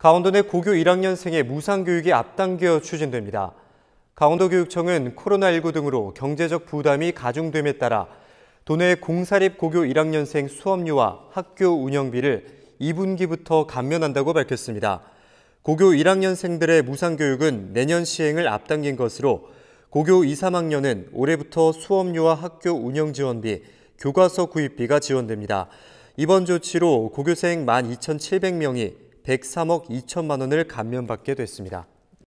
강원도 내 고교 1학년생의 무상교육이 앞당겨 추진됩니다. 강원도교육청은 코로나19 등으로 경제적 부담이 가중됨에 따라 도내 공사립 고교 1학년생 수업료와 학교 운영비를 2분기부터 감면한다고 밝혔습니다. 고교 1학년생들의 무상교육은 내년 시행을 앞당긴 것으로 고교 2, 3학년은 올해부터 수업료와 학교 운영 지원비, 교과서 구입비가 지원됩니다. 이번 조치로 고교생 12,700명이 103억 2천만 원을 감면받게 됐습니다.